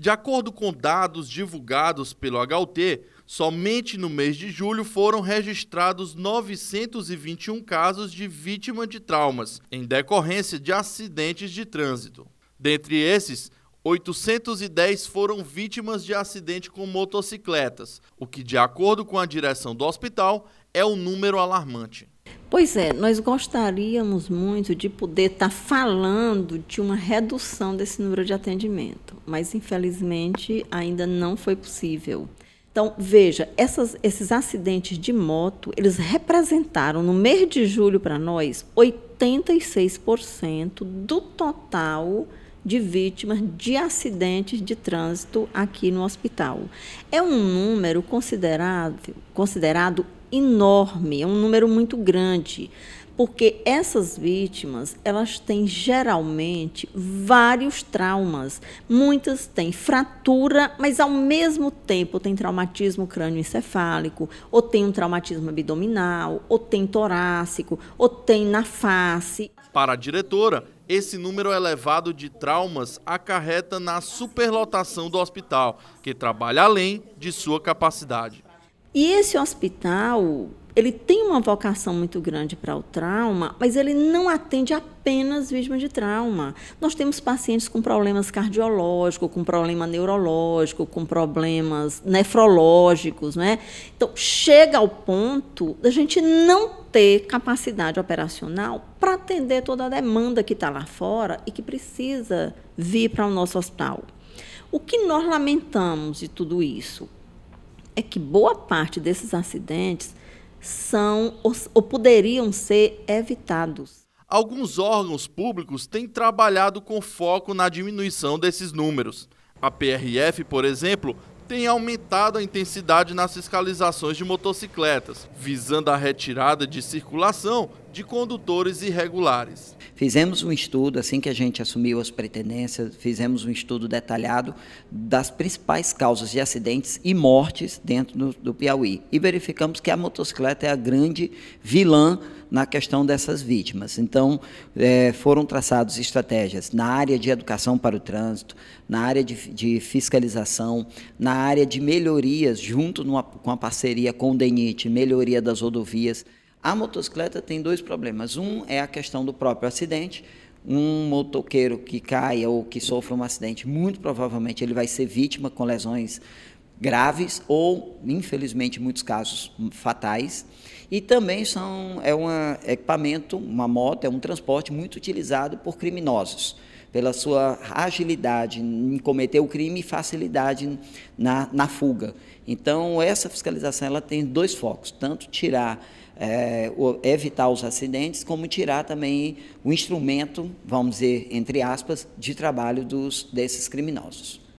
De acordo com dados divulgados pelo HUT, somente no mês de julho foram registrados 921 casos de vítima de traumas em decorrência de acidentes de trânsito. Dentre esses, 810 foram vítimas de acidente com motocicletas, o que, de acordo com a direção do hospital, é um número alarmante. Pois é, nós gostaríamos muito de poder estar tá falando de uma redução desse número de atendimento, mas infelizmente ainda não foi possível. Então, veja, essas, esses acidentes de moto, eles representaram no mês de julho para nós 86% do total de vítimas de acidentes de trânsito aqui no hospital. É um número considerado, considerado enorme, é um número muito grande, porque essas vítimas, elas têm geralmente vários traumas. Muitas têm fratura, mas ao mesmo tempo tem traumatismo crânioencefálico, ou tem um traumatismo abdominal, ou tem torácico, ou tem na face. Para a diretora, esse número elevado de traumas acarreta na superlotação do hospital, que trabalha além de sua capacidade. E esse hospital, ele tem uma vocação muito grande para o trauma, mas ele não atende apenas vítimas de trauma. Nós temos pacientes com problemas cardiológicos, com problema neurológico, com problemas nefrológicos, né? Então, chega ao ponto da gente não ter capacidade operacional para atender toda a demanda que está lá fora e que precisa vir para o nosso hospital. O que nós lamentamos de tudo isso? é que boa parte desses acidentes são ou poderiam ser evitados. Alguns órgãos públicos têm trabalhado com foco na diminuição desses números. A PRF, por exemplo, tem aumentado a intensidade nas fiscalizações de motocicletas, visando a retirada de circulação de condutores irregulares. Fizemos um estudo, assim que a gente assumiu as pretendências, fizemos um estudo detalhado das principais causas de acidentes e mortes dentro do, do Piauí. E verificamos que a motocicleta é a grande vilã na questão dessas vítimas. Então, é, foram traçadas estratégias na área de educação para o trânsito, na área de, de fiscalização, na área de melhorias, junto numa, com a parceria com o DENIT, melhoria das rodovias. A motocicleta tem dois problemas. Um é a questão do próprio acidente. Um motoqueiro que caia ou que sofra um acidente, muito provavelmente ele vai ser vítima com lesões graves ou, infelizmente, muitos casos fatais. E também são, é um equipamento, uma moto, é um transporte muito utilizado por criminosos pela sua agilidade em cometer o crime e facilidade na, na fuga. Então, essa fiscalização ela tem dois focos: tanto tirar é, evitar os acidentes, como tirar também o instrumento, vamos dizer, entre aspas, de trabalho dos, desses criminosos.